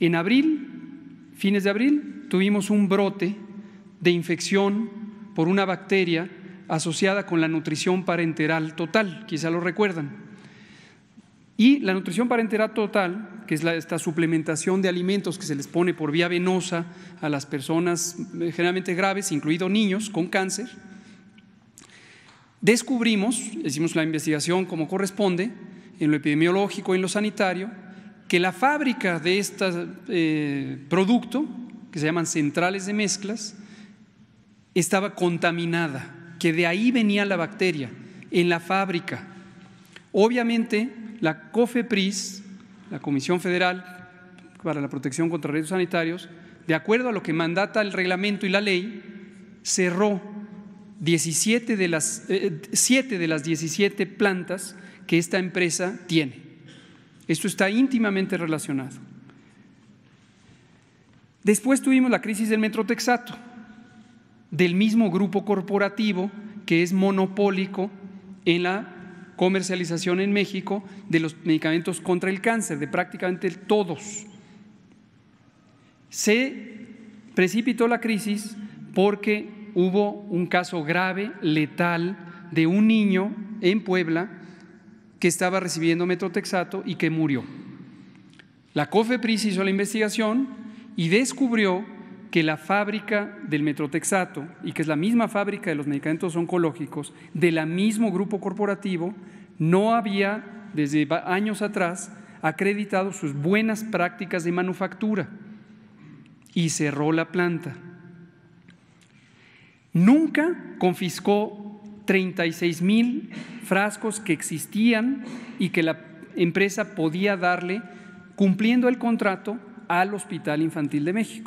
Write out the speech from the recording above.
En abril, fines de abril, tuvimos un brote de infección por una bacteria asociada con la nutrición parenteral total, quizá lo recuerdan. Y la nutrición parenteral total, que es esta suplementación de alimentos que se les pone por vía venosa a las personas eh, generalmente graves, incluidos niños con cáncer, descubrimos, hicimos la investigación como corresponde, en lo epidemiológico, y en lo sanitario, que la fábrica de este producto, que se llaman centrales de mezclas, estaba contaminada, que de ahí venía la bacteria, en la fábrica. Obviamente, la COFEPRIS, la Comisión Federal para la Protección contra Riesgos Sanitarios, de acuerdo a lo que mandata el reglamento y la ley, cerró eh, siete de las, de las 17 plantas que esta empresa tiene. Esto está íntimamente relacionado. Después tuvimos la crisis del Metro del mismo grupo corporativo que es monopólico en la comercialización en México de los medicamentos contra el cáncer, de prácticamente todos. Se precipitó la crisis porque hubo un caso grave, letal, de un niño en Puebla que estaba recibiendo metrotexato y que murió. La COFEPRIS hizo la investigación y descubrió que la fábrica del metrotexato, y que es la misma fábrica de los medicamentos oncológicos, de la mismo grupo corporativo, no había, desde años atrás, acreditado sus buenas prácticas de manufactura y cerró la planta. Nunca confiscó 36 mil frascos que existían y que la empresa podía darle cumpliendo el contrato al Hospital Infantil de México.